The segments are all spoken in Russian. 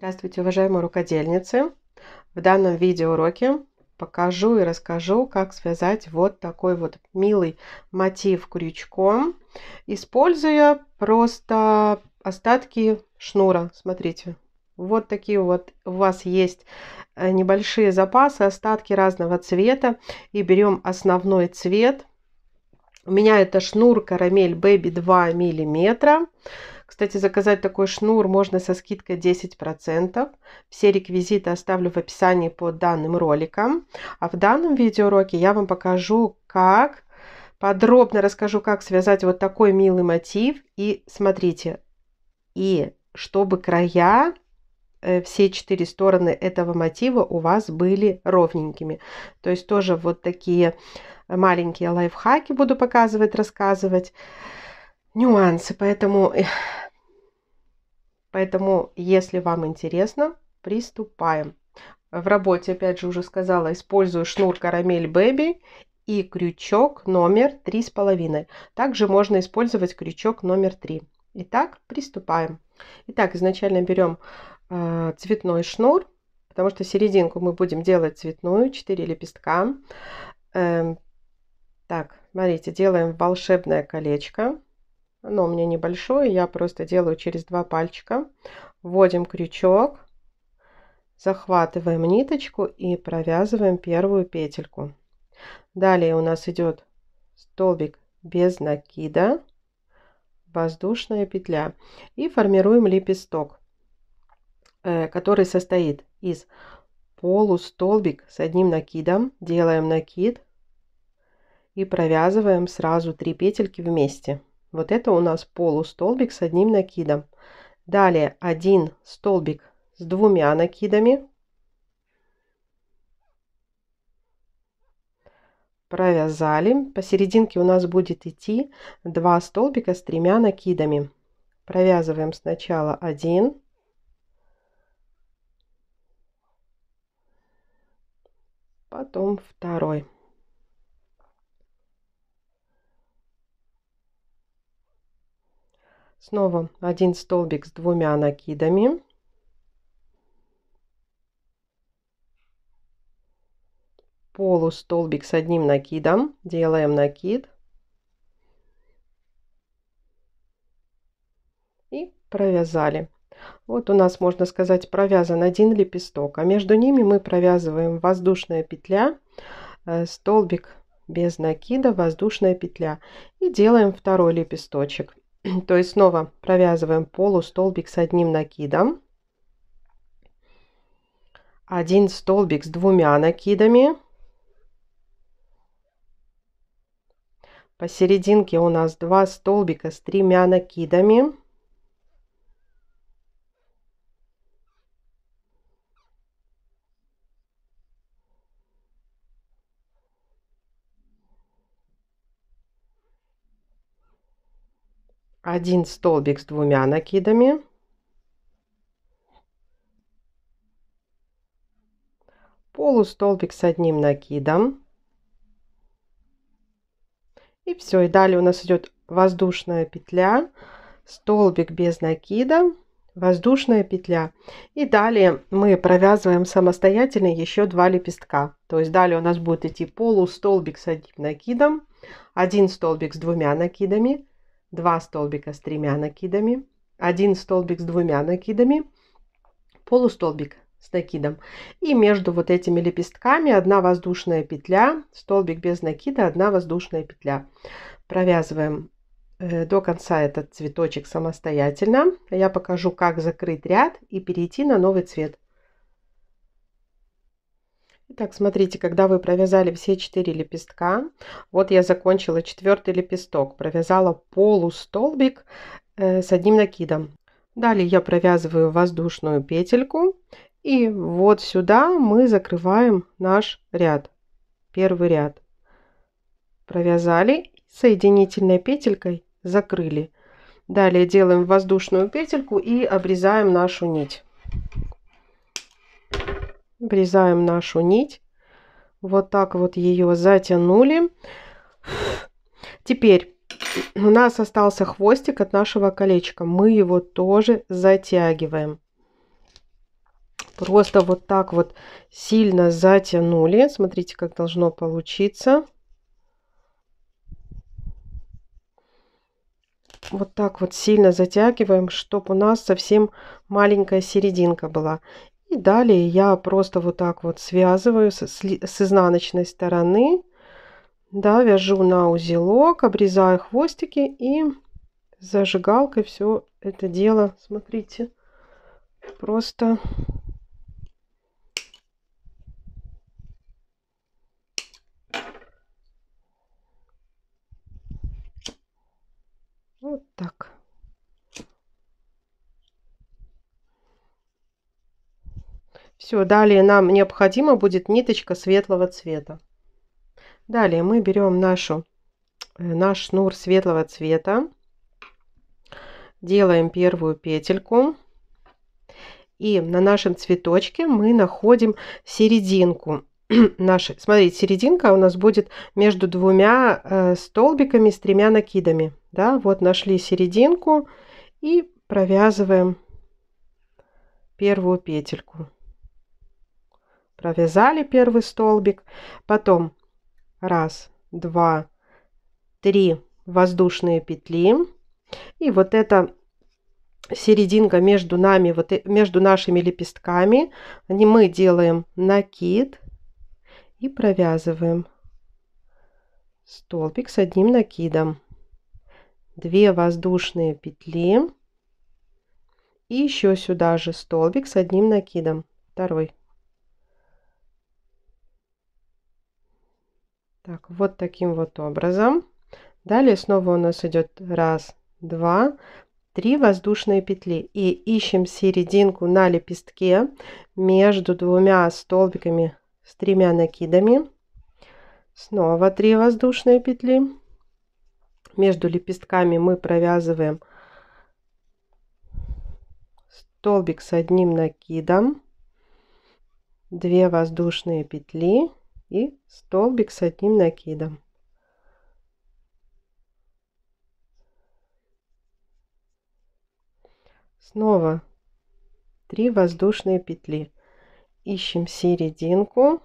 Здравствуйте, уважаемые рукодельницы! В данном видеоуроке покажу и расскажу, как связать вот такой вот милый мотив крючком, используя просто остатки шнура. Смотрите, вот такие вот у вас есть э, небольшие запасы, остатки разного цвета. И берем основной цвет. У меня это шнур карамель Baby 2 миллиметра. Mm кстати, заказать такой шнур можно со скидкой 10%. Все реквизиты оставлю в описании под данным роликом. А в данном видеоуроке я вам покажу, как подробно расскажу, как связать вот такой милый мотив. И смотрите, и чтобы края э, все четыре стороны этого мотива у вас были ровненькими. То есть тоже вот такие маленькие лайфхаки буду показывать, рассказывать нюансы. Поэтому, э, поэтому если вам интересно, приступаем. В работе, опять же, уже сказала, использую шнур карамель Baby и крючок номер 3,5. Также можно использовать крючок номер 3. Итак, приступаем. Итак, изначально берем э, цветной шнур, потому что серединку мы будем делать цветную, 4 лепестка. Э, так, смотрите, делаем волшебное колечко но у меня небольшое, я просто делаю через два пальчика. Вводим крючок, захватываем ниточку и провязываем первую петельку. Далее у нас идет столбик без накида, воздушная петля и формируем лепесток, э, который состоит из полустолбик с одним накидом, делаем накид и провязываем сразу три петельки вместе. Вот это у нас полустолбик с одним накидом. Далее один столбик с двумя накидами. Провязали. Посерединке у нас будет идти два столбика с тремя накидами. Провязываем сначала один. Потом второй. Снова один столбик с двумя накидами. полустолбик с одним накидом. Делаем накид. И провязали. Вот у нас, можно сказать, провязан один лепесток, а между ними мы провязываем воздушная петля, э, столбик без накида, воздушная петля и делаем второй лепесточек. То есть снова провязываем полустолбик с одним накидом. Один столбик с двумя накидами. Посерединке у нас два столбика с тремя накидами. один столбик с двумя накидами, полустолбик с одним накидом. И все, и далее у нас идет воздушная петля, столбик без накида, воздушная петля. И далее мы провязываем самостоятельно еще два лепестка. То есть далее у нас будет идти полустолбик с одним накидом, один столбик с двумя накидами, 2 столбика с тремя накидами, 1 столбик с двумя накидами, полустолбик с накидом. И между вот этими лепестками одна воздушная петля, столбик без накида, одна воздушная петля. Провязываем э, до конца этот цветочек самостоятельно. Я покажу, как закрыть ряд и перейти на новый цвет. Итак, смотрите, когда вы провязали все 4 лепестка, вот я закончила четвертый лепесток, провязала полустолбик э, с одним накидом. Далее я провязываю воздушную петельку и вот сюда мы закрываем наш ряд, первый ряд. Провязали, соединительной петелькой закрыли. Далее делаем воздушную петельку и обрезаем нашу нить. Врезаем нашу нить. Вот так вот ее затянули. Теперь у нас остался хвостик от нашего колечка. Мы его тоже затягиваем. Просто вот так вот сильно затянули. Смотрите, как должно получиться. вот так вот сильно затягиваем, чтобы у нас совсем маленькая серединка была. И далее я просто вот так вот связываю с, с изнаночной стороны, да, вяжу на узелок, обрезаю хвостики и зажигалкой все это дело, смотрите, просто Все, далее нам необходима будет ниточка светлого цвета. Далее мы берем нашу, э, наш шнур светлого цвета, делаем первую петельку. И на нашем цветочке мы находим серединку. нашей. смотрите, серединка у нас будет между двумя э, столбиками с тремя накидами. Да, вот нашли серединку и провязываем первую петельку. Провязали первый столбик, потом раз, два, три воздушные петли. И вот эта серединка между нами, вот э, между нашими лепестками, мы делаем накид и провязываем столбик с одним накидом. две воздушные петли и еще сюда же столбик с одним накидом. Второй. Так, вот таким вот образом. Далее снова у нас идет раз, два, три воздушные петли. И ищем серединку на лепестке между двумя столбиками с тремя накидами. Снова три воздушные петли. Между лепестками мы провязываем столбик с одним накидом. 2 воздушные петли и столбик с одним накидом. Снова 3 воздушные петли. Ищем серединку.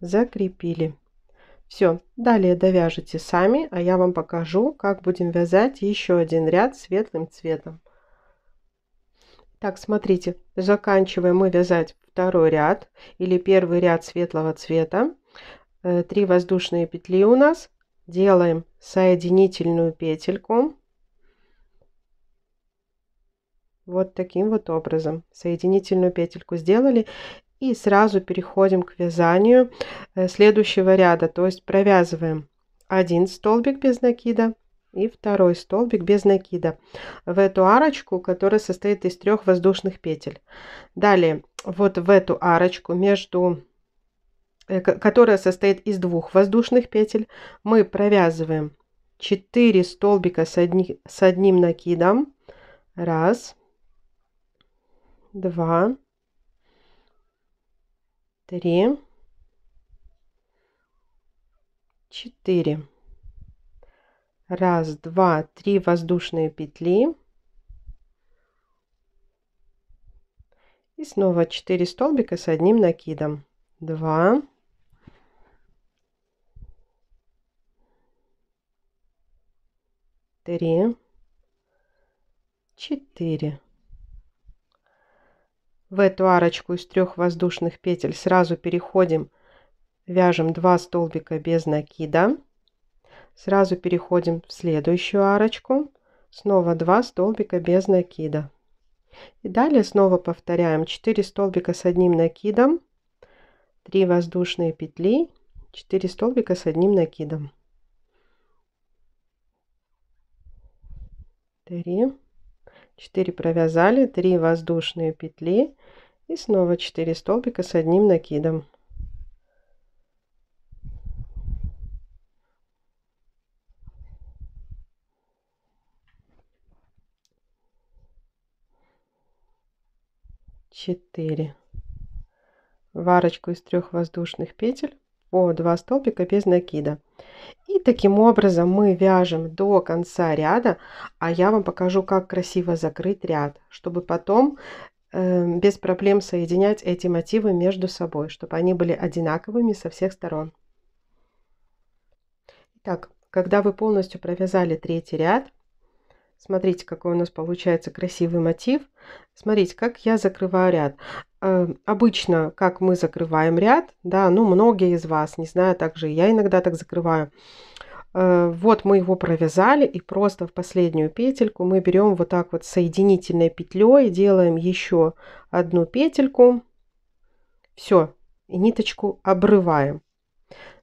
Закрепили. Все, далее довяжите сами, а я вам покажу, как будем вязать еще один ряд светлым цветом. Так, смотрите, заканчиваем мы вязать второй ряд или первый ряд светлого цвета. 3 э, воздушные петли у нас. Делаем соединительную петельку. Вот таким вот образом. Соединительную петельку сделали. И сразу переходим к вязанию э, следующего ряда. То есть провязываем один столбик без накида, и второй столбик без накида в эту арочку, которая состоит из трех воздушных петель. Далее вот в эту арочку между э, которая состоит из двух воздушных петель, мы провязываем 4 столбика с, одни, с одним накидом. Раз, два, три, четыре. Раз, два, три воздушные петли. И снова 4 столбика с одним накидом. 2, 3, 4. В эту арочку из трех воздушных петель сразу переходим, вяжем 2 столбика без накида. Сразу переходим в следующую арочку. Снова 2 столбика без накида. И далее снова повторяем 4 столбика с одним накидом, 3 воздушные петли, 4 столбика с одним накидом. 3, 4 провязали, 3 воздушные петли и снова 4 столбика с одним накидом. 4. Варочку из трех воздушных петель по 2 столбика без накида. И таким образом мы вяжем до конца ряда, а я вам покажу, как красиво закрыть ряд, чтобы потом э, без проблем соединять эти мотивы между собой, чтобы они были одинаковыми со всех сторон. так когда вы полностью провязали третий ряд, Смотрите, какой у нас получается красивый мотив. Смотрите, как я закрываю ряд. Э, обычно, как мы закрываем ряд, да, ну, многие из вас, не знаю, также я иногда так закрываю. Э, вот мы его провязали, и просто в последнюю петельку мы берем вот так вот соединительной петлей, делаем еще одну петельку. Все, и ниточку обрываем.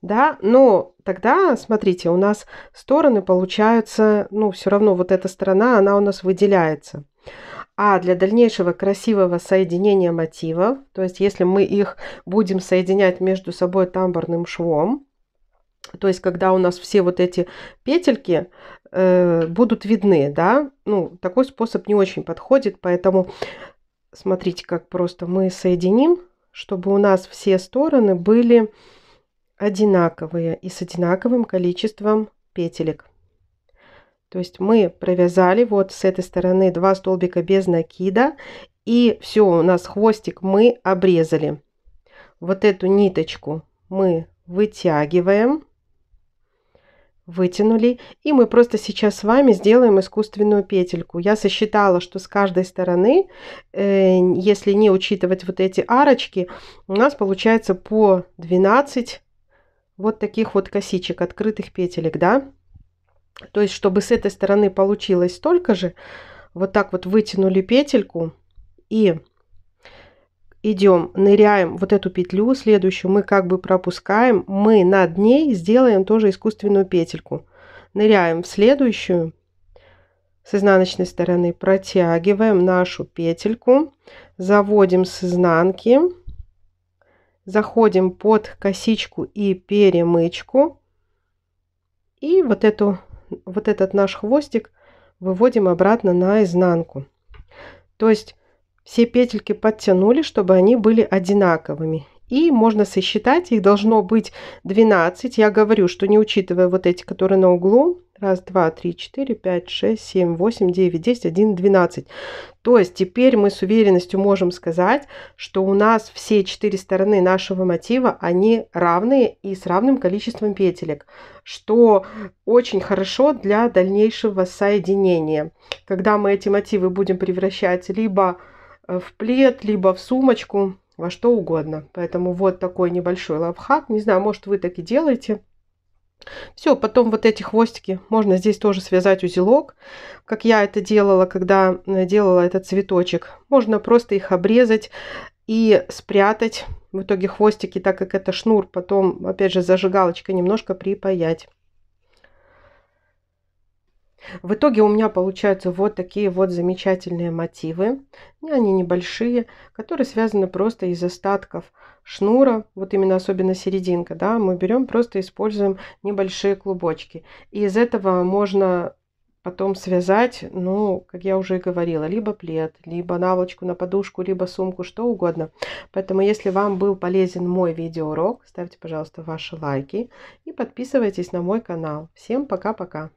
Да, но Тогда, смотрите, у нас стороны получаются, ну, все равно вот эта сторона, она у нас выделяется. А для дальнейшего красивого соединения мотивов, то есть если мы их будем соединять между собой тамбурным швом, то есть когда у нас все вот эти петельки э, будут видны, да, ну, такой способ не очень подходит, поэтому смотрите, как просто мы соединим, чтобы у нас все стороны были одинаковые и с одинаковым количеством петелек. То есть мы провязали вот с этой стороны два столбика без накида и все, у нас хвостик мы обрезали. Вот эту ниточку мы вытягиваем, вытянули и мы просто сейчас с вами сделаем искусственную петельку. Я сосчитала, что с каждой стороны, э, если не учитывать вот эти арочки, у нас получается по 12 вот таких вот косичек, открытых петелек, да. То есть, чтобы с этой стороны получилось столько же, вот так вот вытянули петельку и идем, ныряем вот эту петлю, следующую мы как бы пропускаем, мы над ней сделаем тоже искусственную петельку. Ныряем в следующую, с изнаночной стороны протягиваем нашу петельку, заводим с изнанки, заходим под косичку и перемычку. И вот, эту, вот этот наш хвостик выводим обратно на изнанку. То есть все петельки подтянули, чтобы они были одинаковыми. И можно сосчитать, их должно быть 12. Я говорю, что не учитывая вот эти, которые на углу, Раз, два, три, четыре, пять, шесть, семь, восемь, девять, десять, один, двенадцать. То есть теперь мы с уверенностью можем сказать, что у нас все четыре стороны нашего мотива, они равные и с равным количеством петелек, что очень хорошо для дальнейшего соединения. Когда мы эти мотивы будем превращать либо э, в плед, либо в сумочку, во что угодно. Поэтому вот такой небольшой лайфхак. Не знаю, может вы так и делаете. Все, потом вот эти хвостики можно здесь тоже связать узелок, как я это делала, когда э, делала этот цветочек. Можно просто их обрезать и спрятать в итоге хвостики, так как это шнур, потом опять же зажигалочкой немножко припаять. В итоге у меня получаются вот такие вот замечательные мотивы. Они небольшие, которые связаны просто из остатков шнура, вот именно особенно серединка, да, мы берем, просто используем небольшие клубочки. И из этого можно потом связать, ну, как я уже и говорила, либо плед, либо наволочку на подушку, либо сумку, что угодно. Поэтому, если вам был полезен мой видеоурок, ставьте, пожалуйста, ваши лайки и подписывайтесь на мой канал. Всем пока-пока!